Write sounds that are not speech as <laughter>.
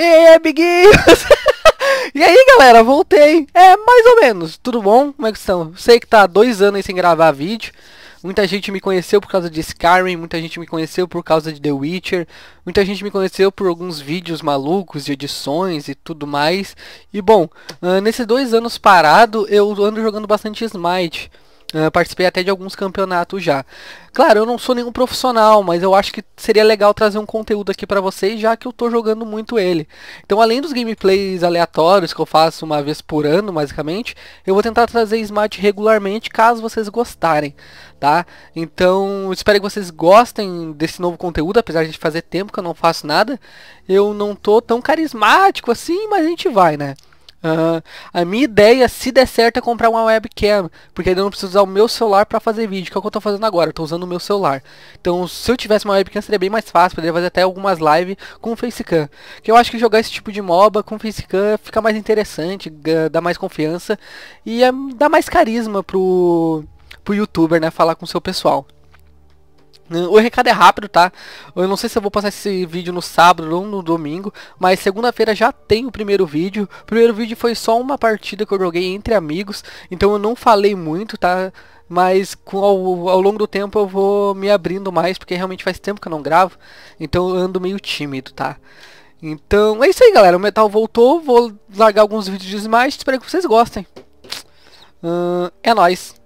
Ei, amiguinhos! <laughs> e aí, galera, voltei. É, mais ou menos. Tudo bom? Como é que estão? Sei que tá dois anos sem gravar vídeo. Muita gente me conheceu por causa de Skyrim, muita gente me conheceu por causa de The Witcher, muita gente me conheceu por alguns vídeos malucos de edições e tudo mais. E bom, uh, nesses dois anos parado, eu ando jogando bastante Smite. Ah, participei até de alguns campeonatos já. Claro, eu não sou nenhum profissional, mas eu acho que seria legal trazer um conteúdo aqui para vocês, já que eu tô jogando muito ele. Então, além dos gameplays aleatórios que eu faço uma vez por ano, basicamente, eu vou tentar trazer smart regularmente, caso vocês gostarem, tá? Então, espero que vocês gostem desse novo conteúdo, apesar de fazer tempo que eu não faço nada. Eu não tô tão carismático assim, mas a gente vai, né? Uh, a minha ideia, se der certo, é comprar uma webcam, porque ainda não preciso usar o meu celular para fazer vídeo, que é o que eu tô fazendo agora, eu tô usando o meu celular. Então, se eu tivesse uma webcam, seria bem mais fácil, poderia fazer até algumas lives com facecam. Que eu acho que jogar esse tipo de MOBA com facecam fica mais interessante, dá mais confiança e é, dá mais carisma pro, pro youtuber, né, falar com o seu pessoal. O recado é rápido, tá? Eu não sei se eu vou passar esse vídeo no sábado ou no domingo, mas segunda-feira já tem o primeiro vídeo. O primeiro vídeo foi só uma partida que eu joguei entre amigos, então eu não falei muito, tá? Mas com, ao, ao longo do tempo eu vou me abrindo mais, porque realmente faz tempo que eu não gravo, então eu ando meio tímido, tá? Então é isso aí, galera. O metal voltou, vou largar alguns vídeos mais, espero que vocês gostem. Hum, é nóis.